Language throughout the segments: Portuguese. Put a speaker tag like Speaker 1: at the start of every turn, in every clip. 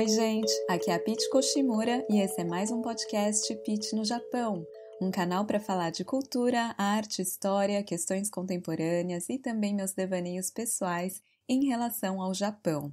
Speaker 1: Oi, gente! Aqui é a Pete Koshimura e esse é mais um podcast Pete no Japão, um canal para falar de cultura, arte, história, questões contemporâneas e também meus devaneios pessoais em relação ao Japão.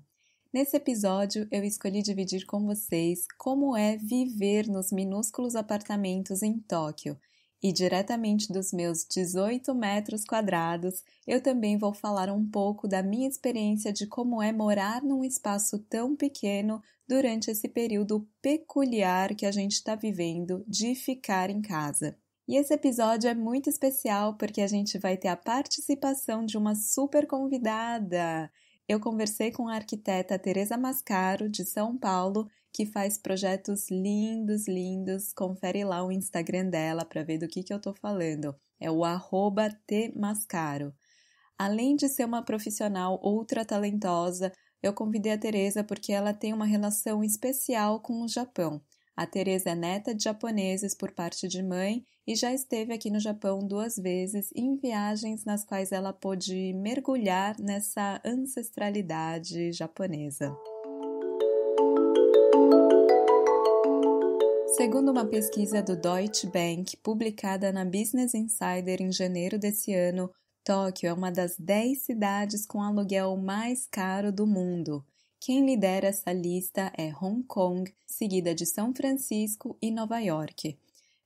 Speaker 1: Nesse episódio, eu escolhi dividir com vocês como é viver nos minúsculos apartamentos em Tóquio e diretamente dos meus 18 metros quadrados, eu também vou falar um pouco da minha experiência de como é morar num espaço tão pequeno durante esse período peculiar que a gente está vivendo de ficar em casa. E esse episódio é muito especial porque a gente vai ter a participação de uma super convidada. Eu conversei com a arquiteta Teresa Mascaro, de São Paulo, que faz projetos lindos, lindos. Confere lá o Instagram dela para ver do que, que eu estou falando. É o tmascaro. Além de ser uma profissional ultra talentosa, eu convidei a Tereza porque ela tem uma relação especial com o Japão. A Tereza é neta de japoneses por parte de mãe e já esteve aqui no Japão duas vezes em viagens nas quais ela pôde mergulhar nessa ancestralidade japonesa. Segundo uma pesquisa do Deutsche Bank, publicada na Business Insider em janeiro desse ano, Tóquio é uma das 10 cidades com aluguel mais caro do mundo. Quem lidera essa lista é Hong Kong, seguida de São Francisco e Nova York.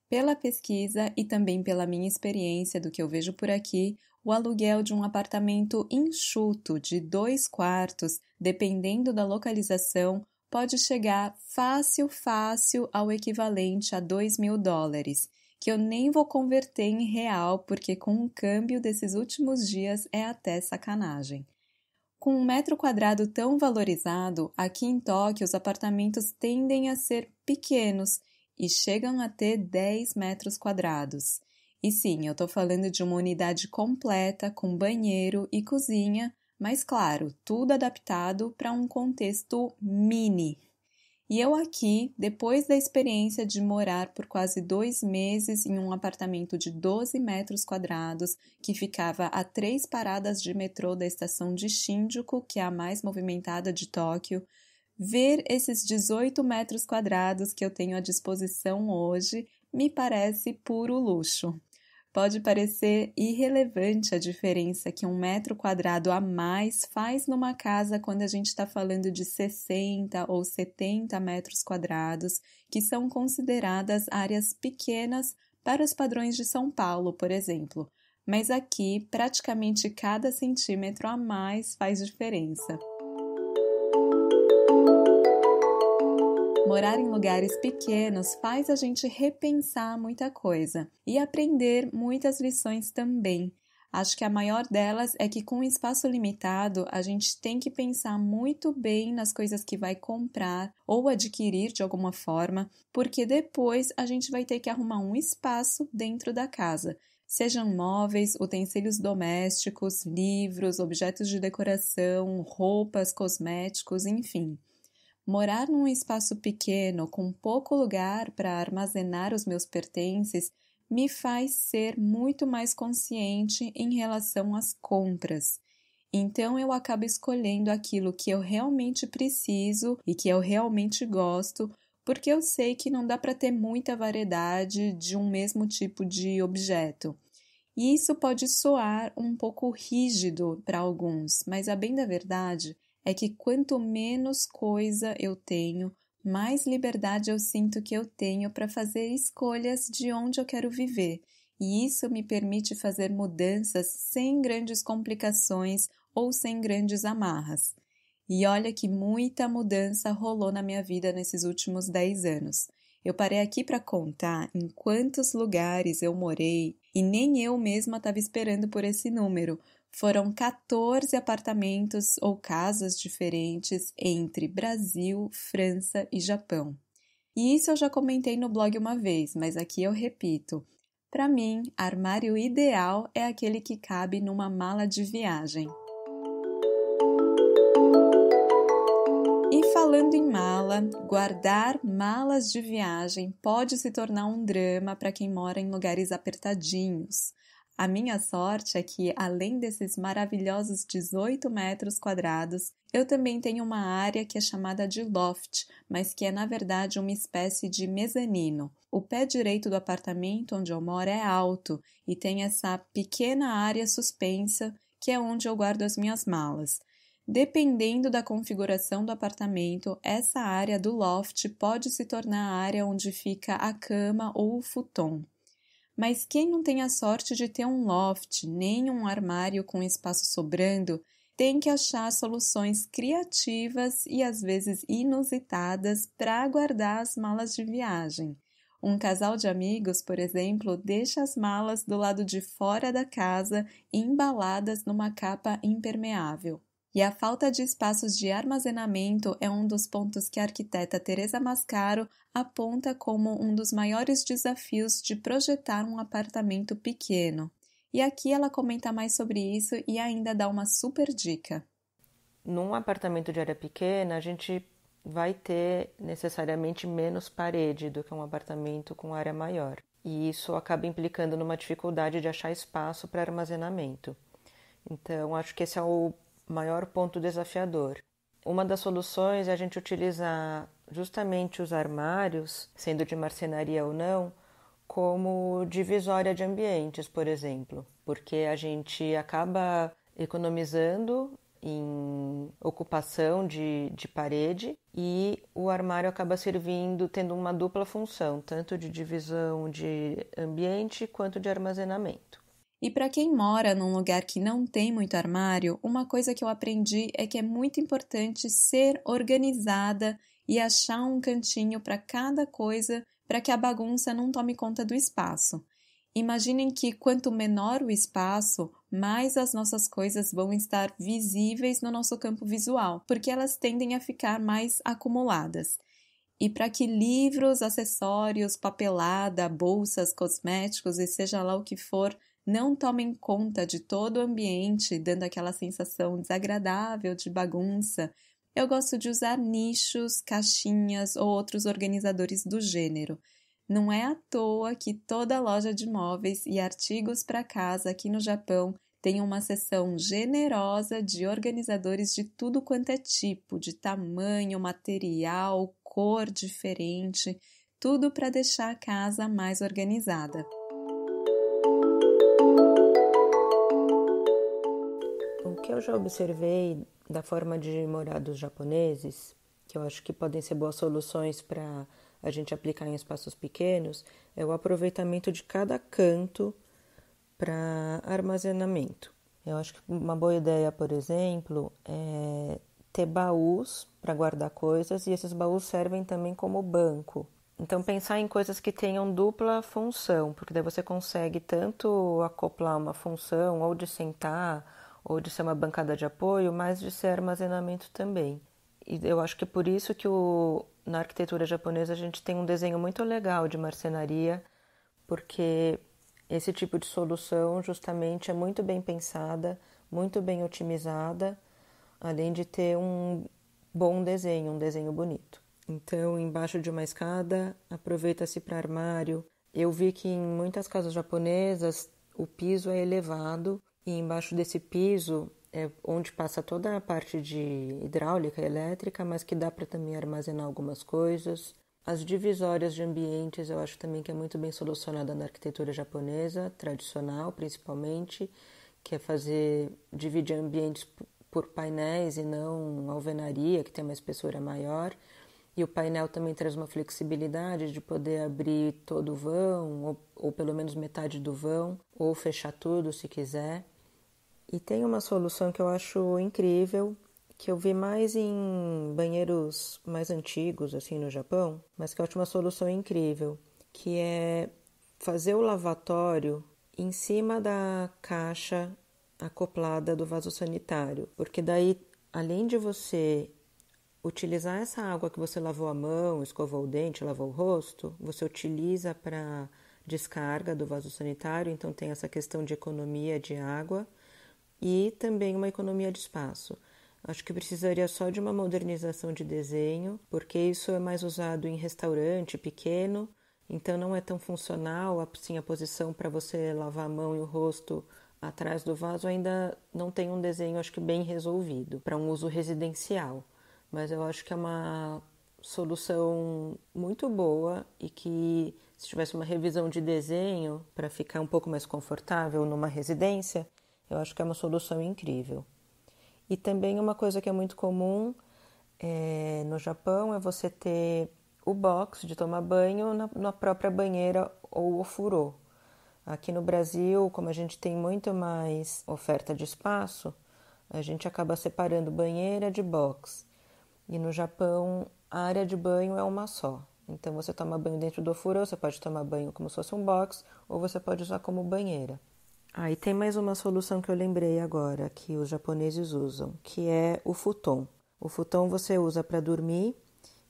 Speaker 1: Pela pesquisa e também pela minha experiência do que eu vejo por aqui, o aluguel de um apartamento enxuto de dois quartos, dependendo da localização, pode chegar fácil, fácil ao equivalente a 2 mil dólares, que eu nem vou converter em real, porque com o câmbio desses últimos dias é até sacanagem. Com um metro quadrado tão valorizado, aqui em Tóquio os apartamentos tendem a ser pequenos e chegam a ter 10 metros quadrados. E sim, eu estou falando de uma unidade completa com banheiro e cozinha mas claro, tudo adaptado para um contexto mini. E eu aqui, depois da experiência de morar por quase dois meses em um apartamento de 12 metros quadrados, que ficava a três paradas de metrô da estação de Shinjuku, que é a mais movimentada de Tóquio, ver esses 18 metros quadrados que eu tenho à disposição hoje me parece puro luxo. Pode parecer irrelevante a diferença que um metro quadrado a mais faz numa casa quando a gente está falando de 60 ou 70 metros quadrados, que são consideradas áreas pequenas para os padrões de São Paulo, por exemplo. Mas aqui, praticamente cada centímetro a mais faz diferença. Morar em lugares pequenos faz a gente repensar muita coisa e aprender muitas lições também. Acho que a maior delas é que, com o espaço limitado, a gente tem que pensar muito bem nas coisas que vai comprar ou adquirir de alguma forma, porque depois a gente vai ter que arrumar um espaço dentro da casa. Sejam móveis, utensílios domésticos, livros, objetos de decoração, roupas, cosméticos, enfim. Morar num espaço pequeno, com pouco lugar para armazenar os meus pertences, me faz ser muito mais consciente em relação às compras. Então eu acabo escolhendo aquilo que eu realmente preciso e que eu realmente gosto, porque eu sei que não dá para ter muita variedade de um mesmo tipo de objeto. E isso pode soar um pouco rígido para alguns, mas a bem da verdade, é que quanto menos coisa eu tenho, mais liberdade eu sinto que eu tenho para fazer escolhas de onde eu quero viver, e isso me permite fazer mudanças sem grandes complicações ou sem grandes amarras. E olha que muita mudança rolou na minha vida nesses últimos 10 anos. Eu parei aqui para contar em quantos lugares eu morei e nem eu mesma estava esperando por esse número, foram 14 apartamentos ou casas diferentes entre Brasil, França e Japão. E isso eu já comentei no blog uma vez, mas aqui eu repito. Para mim, armário ideal é aquele que cabe numa mala de viagem. E falando em mala, guardar malas de viagem pode se tornar um drama para quem mora em lugares apertadinhos. A minha sorte é que, além desses maravilhosos 18 metros quadrados, eu também tenho uma área que é chamada de loft, mas que é na verdade uma espécie de mezanino. O pé direito do apartamento onde eu moro é alto e tem essa pequena área suspensa que é onde eu guardo as minhas malas. Dependendo da configuração do apartamento, essa área do loft pode se tornar a área onde fica a cama ou o futon. Mas quem não tem a sorte de ter um loft, nem um armário com espaço sobrando, tem que achar soluções criativas e às vezes inusitadas para guardar as malas de viagem. Um casal de amigos, por exemplo, deixa as malas do lado de fora da casa embaladas numa capa impermeável. E a falta de espaços de armazenamento é um dos pontos que a arquiteta Teresa Mascaro aponta como um dos maiores desafios de projetar um apartamento pequeno. E aqui ela comenta mais sobre isso e ainda dá uma super dica.
Speaker 2: Num apartamento de área pequena, a gente vai ter necessariamente menos parede do que um apartamento com área maior. E isso acaba implicando numa dificuldade de achar espaço para armazenamento. Então, acho que esse é o maior ponto desafiador. Uma das soluções é a gente utilizar justamente os armários, sendo de marcenaria ou não, como divisória de ambientes, por exemplo, porque a gente acaba economizando em ocupação de, de parede e o armário acaba servindo, tendo uma dupla função, tanto de divisão de ambiente quanto de armazenamento.
Speaker 1: E para quem mora num lugar que não tem muito armário, uma coisa que eu aprendi é que é muito importante ser organizada e achar um cantinho para cada coisa para que a bagunça não tome conta do espaço. Imaginem que quanto menor o espaço, mais as nossas coisas vão estar visíveis no nosso campo visual, porque elas tendem a ficar mais acumuladas. E para que livros, acessórios, papelada, bolsas, cosméticos e seja lá o que for não tomem conta de todo o ambiente, dando aquela sensação desagradável de bagunça, eu gosto de usar nichos, caixinhas ou outros organizadores do gênero. Não é à toa que toda loja de móveis e artigos para casa aqui no Japão tem uma seção generosa de organizadores de tudo quanto é tipo, de tamanho, material, cor diferente, tudo para deixar a casa mais organizada.
Speaker 2: que eu já observei da forma de morar dos japoneses, que eu acho que podem ser boas soluções para a gente aplicar em espaços pequenos, é o aproveitamento de cada canto para armazenamento. Eu acho que uma boa ideia, por exemplo, é ter baús para guardar coisas e esses baús servem também como banco. Então pensar em coisas que tenham dupla função, porque daí você consegue tanto acoplar uma função ou de sentar ou de ser uma bancada de apoio, mas de ser armazenamento também. E eu acho que é por isso que o, na arquitetura japonesa a gente tem um desenho muito legal de marcenaria, porque esse tipo de solução justamente é muito bem pensada, muito bem otimizada, além de ter um bom desenho, um desenho bonito. Então, embaixo de uma escada, aproveita-se para armário. Eu vi que em muitas casas japonesas o piso é elevado e embaixo desse piso é onde passa toda a parte de hidráulica elétrica, mas que dá para também armazenar algumas coisas. As divisórias de ambientes eu acho também que é muito bem solucionada na arquitetura japonesa, tradicional principalmente, que é fazer dividir ambientes por painéis e não alvenaria, que tem uma espessura maior. E o painel também traz uma flexibilidade de poder abrir todo o vão, ou, ou pelo menos metade do vão, ou fechar tudo se quiser. E tem uma solução que eu acho incrível, que eu vi mais em banheiros mais antigos, assim, no Japão, mas que eu acho uma solução incrível, que é fazer o lavatório em cima da caixa acoplada do vaso sanitário, porque daí, além de você utilizar essa água que você lavou a mão, escovou o dente, lavou o rosto, você utiliza para descarga do vaso sanitário, então tem essa questão de economia de água e também uma economia de espaço. Acho que precisaria só de uma modernização de desenho, porque isso é mais usado em restaurante pequeno, então não é tão funcional. Assim, a posição para você lavar a mão e o rosto atrás do vaso ainda não tem um desenho, acho que bem resolvido para um uso residencial. Mas eu acho que é uma solução muito boa e que se tivesse uma revisão de desenho para ficar um pouco mais confortável numa residência, eu acho que é uma solução incrível. E também uma coisa que é muito comum é, no Japão é você ter o box de tomar banho na, na própria banheira ou o furô. Aqui no Brasil, como a gente tem muito mais oferta de espaço, a gente acaba separando banheira de box. E no Japão, a área de banho é uma só. Então você toma banho dentro do ofurô, você pode tomar banho como se fosse um box, ou você pode usar como banheira. Ah, tem mais uma solução que eu lembrei agora, que os japoneses usam, que é o futon. O futon você usa para dormir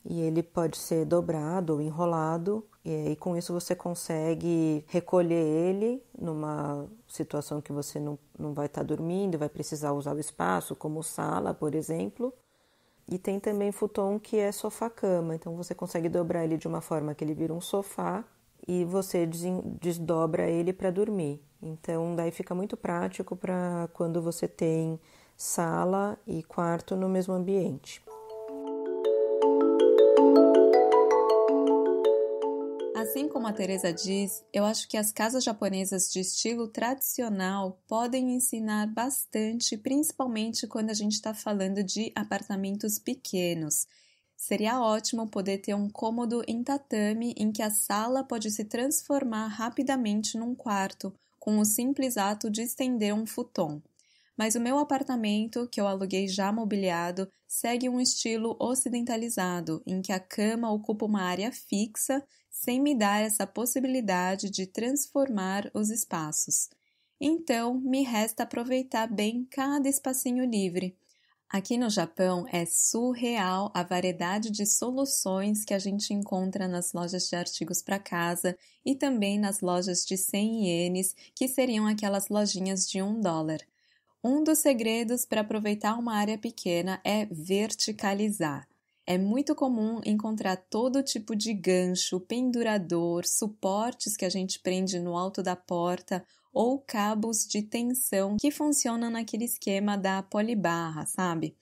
Speaker 2: e ele pode ser dobrado ou enrolado, e, aí com isso você consegue recolher ele numa situação que você não, não vai estar tá dormindo, vai precisar usar o espaço, como sala, por exemplo. E tem também futon que é sofá-cama, então você consegue dobrar ele de uma forma que ele vira um sofá e você desdobra ele para dormir. Então, daí fica muito prático para quando você tem sala e quarto no mesmo ambiente.
Speaker 1: Assim como a Teresa diz, eu acho que as casas japonesas de estilo tradicional podem ensinar bastante, principalmente quando a gente está falando de apartamentos pequenos. Seria ótimo poder ter um cômodo em tatame em que a sala pode se transformar rapidamente num quarto, com o simples ato de estender um futon. Mas o meu apartamento, que eu aluguei já mobiliado, segue um estilo ocidentalizado, em que a cama ocupa uma área fixa, sem me dar essa possibilidade de transformar os espaços. Então, me resta aproveitar bem cada espacinho livre, Aqui no Japão é surreal a variedade de soluções que a gente encontra nas lojas de artigos para casa e também nas lojas de 100 ienes, que seriam aquelas lojinhas de 1 dólar. Um dos segredos para aproveitar uma área pequena é verticalizar. É muito comum encontrar todo tipo de gancho, pendurador, suportes que a gente prende no alto da porta ou cabos de tensão que funcionam naquele esquema da polibarra, sabe?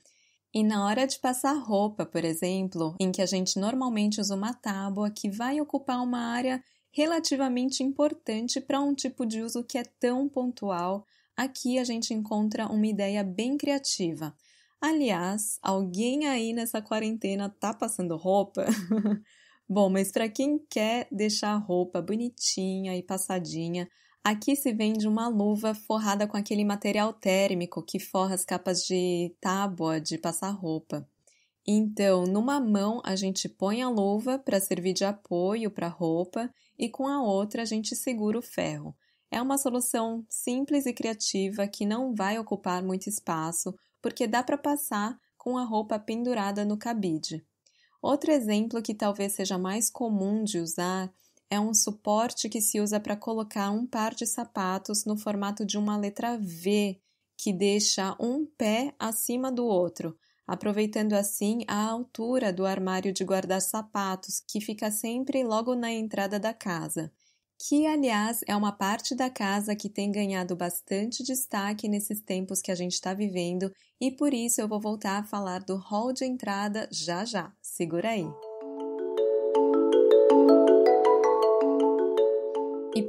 Speaker 1: E na hora de passar roupa, por exemplo, em que a gente normalmente usa uma tábua que vai ocupar uma área relativamente importante para um tipo de uso que é tão pontual, aqui a gente encontra uma ideia bem criativa. Aliás, alguém aí nessa quarentena tá passando roupa? Bom, mas para quem quer deixar a roupa bonitinha e passadinha, Aqui se vende uma luva forrada com aquele material térmico que forra as capas de tábua de passar roupa. Então, numa mão a gente põe a luva para servir de apoio para a roupa e com a outra a gente segura o ferro. É uma solução simples e criativa que não vai ocupar muito espaço, porque dá para passar com a roupa pendurada no cabide. Outro exemplo que talvez seja mais comum de usar é um suporte que se usa para colocar um par de sapatos no formato de uma letra V, que deixa um pé acima do outro, aproveitando assim a altura do armário de guardar sapatos, que fica sempre logo na entrada da casa. Que, aliás, é uma parte da casa que tem ganhado bastante destaque nesses tempos que a gente está vivendo, e por isso eu vou voltar a falar do hall de entrada já já. Segura aí!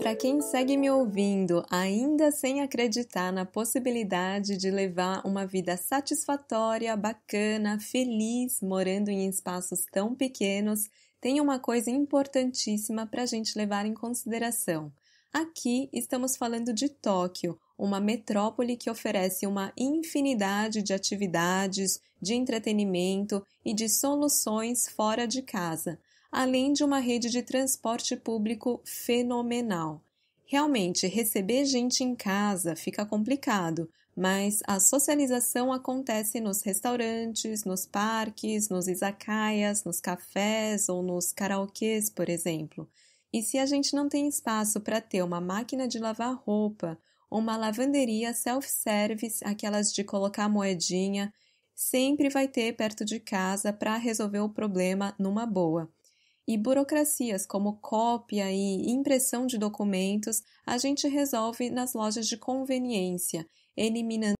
Speaker 1: para quem segue me ouvindo, ainda sem acreditar na possibilidade de levar uma vida satisfatória, bacana, feliz, morando em espaços tão pequenos, tem uma coisa importantíssima para a gente levar em consideração. Aqui estamos falando de Tóquio, uma metrópole que oferece uma infinidade de atividades, de entretenimento e de soluções fora de casa além de uma rede de transporte público fenomenal. Realmente, receber gente em casa fica complicado, mas a socialização acontece nos restaurantes, nos parques, nos izakayas, nos cafés ou nos karaokês, por exemplo. E se a gente não tem espaço para ter uma máquina de lavar roupa, uma lavanderia self-service, aquelas de colocar moedinha, sempre vai ter perto de casa para resolver o problema numa boa e burocracias como cópia e impressão de documentos a gente resolve nas lojas de conveniência, eliminando